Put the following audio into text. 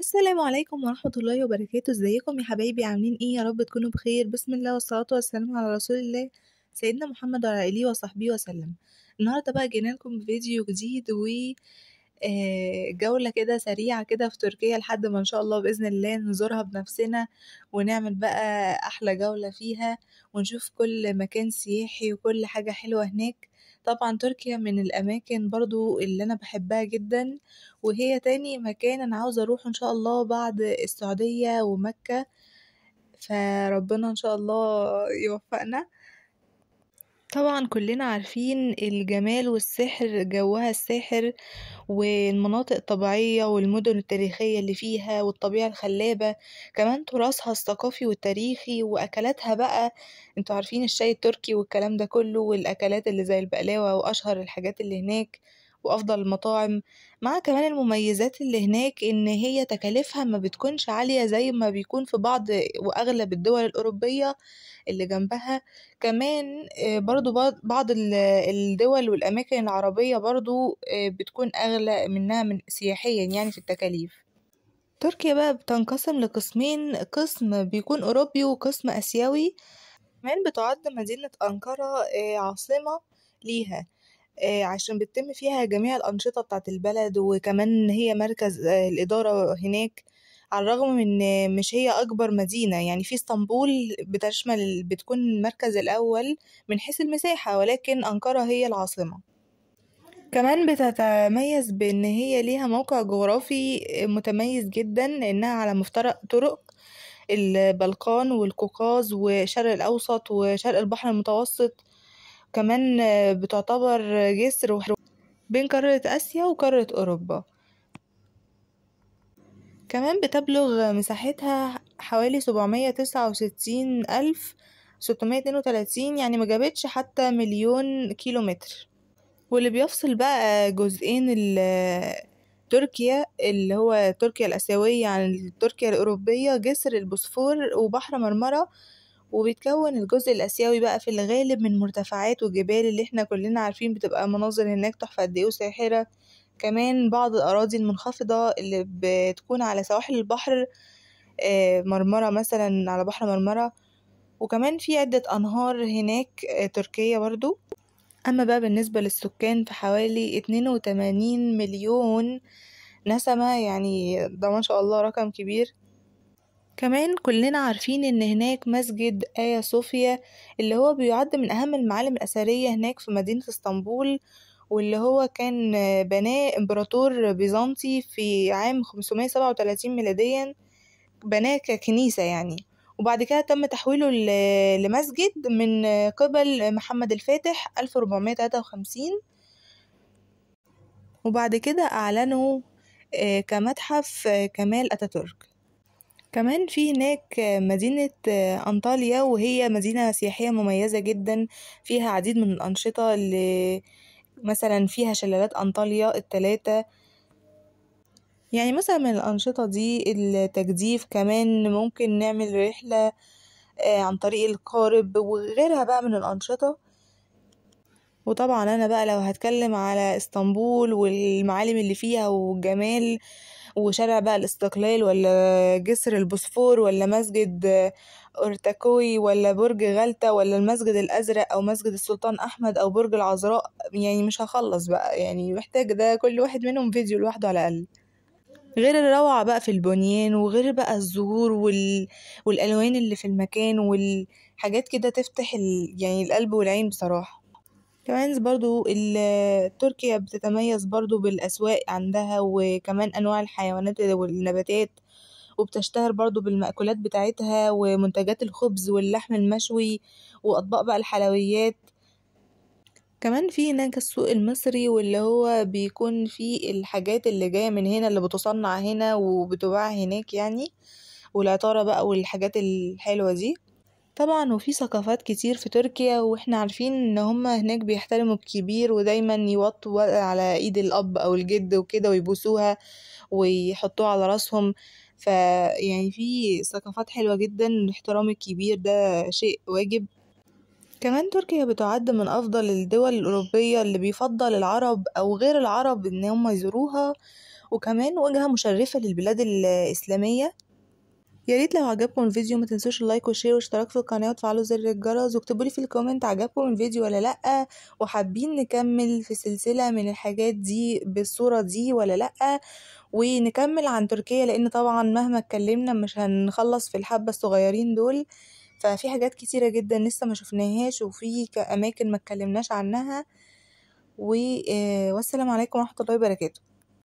السلام عليكم ورحمة الله وبركاته ازيكم يا حبايبي عاملين ايه يا رب تكونوا بخير بسم الله والصلاة والسلام على رسول الله سيدنا محمد وعلى آله وصحبه وسلم النهاردة بقى جينا لكم بفيديو جديد و آه، جولة كده سريعة كده في تركيا لحد ما إن شاء الله بإذن الله نزورها بنفسنا ونعمل بقى أحلى جولة فيها ونشوف كل مكان سياحي وكل حاجة حلوة هناك طبعا تركيا من الأماكن برضو اللي أنا بحبها جدا وهي تاني مكان أنا عاوزة أروح إن شاء الله بعد السعودية ومكة فربنا إن شاء الله يوفقنا طبعًا كلنا عارفين الجمال والسحر جوها الساحر، والمناطق الطبيعية والمدن التاريخية اللي فيها والطبيعة الخلابة، كمان تراثها الثقافي والتاريخي وأكلاتها بقى انتوا عارفين الشاي التركي والكلام ده كله والأكلات اللي زي البقلاوة وأشهر الحاجات اللي هناك وأفضل المطاعم مع كمان المميزات اللي هناك إن هي تكاليفها ما بتكونش عالية زي ما بيكون في بعض وأغلب الدول الأوروبية اللي جنبها كمان آه، برضو بعض الدول والأماكن العربية برضو آه، بتكون أغلى منها من سياحيا يعني في التكاليف تركيا بقى بتنقسم لقسمين قسم بيكون أوروبي وقسم آسيوي كمان بتعد مدينة أنقرة آه، عاصمة ليها آه، عشان بتتم فيها جميع الأنشطة بتاعة البلد وكمان هي مركز آه، الإدارة هناك على الرغم من مش هي أكبر مدينة يعني في اسطنبول بتشمل بتكون المركز الأول من حيث المساحة ولكن أنقرة هي العاصمة كمان بتتميز بان هي ليها موقع جغرافي آه، متميز جدا انها على مفترق طرق البلقان والقوقاز وشرق الاوسط وشرق البحر المتوسط كمان بتعتبر جسر بين قارة آسيا وقارة أوروبا كمان بتبلغ مساحتها حوالي سبعمية تسعة وستين ألف ستمية اتنين وتلاتين يعني مجابتش حتى مليون كيلومتر واللي بيفصل بقى جزئين تركيا اللي هو تركيا الآسيوية عن تركيا الأوروبية جسر البوسفور وبحر مرمرة وبيتكون الجزء الآسيوي بقى في الغالب من مرتفعات وجبال اللي احنا كلنا عارفين بتبقى مناظر هناك تحفة قد ايه وساحرة كمان بعض الأراضي المنخفضة اللي بتكون على سواحل البحر آه، مرمرة مثلا على بحر مرمرة وكمان في عدة أنهار هناك آه، تركيه برضو أما بقى بالنسبة للسكان فحوالي اتنين وتمانين مليون نسمة يعني ده ما شاء الله رقم كبير كمان كلنا عارفين ان هناك مسجد آيا صوفيا اللي هو بيعد من اهم المعالم الاثرية هناك في مدينة اسطنبول واللي هو كان بناه امبراطور بيزنطي في عام 537 ميلاديا بناه ككنيسة يعني وبعد كده تم تحويله لمسجد من قبل محمد الفاتح 1453 وبعد كده أعلنوا آه، كمتحف آه، كمال أتاتورك كمان في هناك مدينة أنطاليا وهي مدينة سياحية مميزة جدا فيها عديد من الأنشطة اللي مثلا فيها شلالات أنطاليا التلاتة يعني مثلا من الأنشطة دي التجديف كمان ممكن نعمل رحلة آه، عن طريق القارب وغيرها بقى من الأنشطة وطبعا أنا بقى لو هتكلم على اسطنبول والمعالم اللي فيها والجمال وشارع بقى الاستقلال ولا جسر البوسفور ولا مسجد أرتكوي ولا برج غلتة ولا المسجد الأزرق أو مسجد السلطان أحمد أو برج العذراء يعني مش هخلص بقى يعني محتاج ده كل واحد منهم فيديو لوحده على الأقل غير الروعة بقى في البنيان وغير بقى الزهور وال... والألوان اللي في المكان والحاجات كده تفتح ال... يعني القلب والعين بصراحة كمان برضو تركيا بتتميز برضو بالأسواق عندها وكمان أنواع الحيوانات والنباتات وبتشتهر برضو بالمأكولات بتاعتها ومنتجات الخبز واللحم المشوي وأطباق بقى الحلويات كمان في هناك السوق المصري واللي هو بيكون فيه الحاجات اللي جاية من هنا اللي بتصنع هنا وبتباع هناك يعني والعطارة بقى والحاجات الحلوة دي طبعا وفي ثقافات كتير في تركيا واحنا عارفين ان هما هناك بيحترموا الكبير ودايما يوطوا على ايد الاب او الجد وكده ويبوسوها ويحطوها على راسهم ف يعني في ثقافات حلوة جدا الاحترام الكبير ده شيء واجب كمان تركيا بتعد من أفضل الدول الأوروبية اللي بيفضل العرب أو غير العرب إن هم يزوروها وكمان وجهة مشرفة للبلاد الإسلامية يا ريت لو عجبكم الفيديو ما تنسوش اللايك والشير واشتراك في القناه وتفعلوا زر الجرس واكتبوا لي في الكومنت عجبكم الفيديو ولا لا وحابين نكمل في سلسله من الحاجات دي بالصوره دي ولا لا ونكمل عن تركيا لان طبعا مهما اتكلمنا مش هنخلص في الحبه الصغيرين دول ففي حاجات كتيرة جدا لسه ما شفناهاش وفي أماكن ما اتكلمناش عنها آه، والسلام عليكم ورحمة الله وبركاته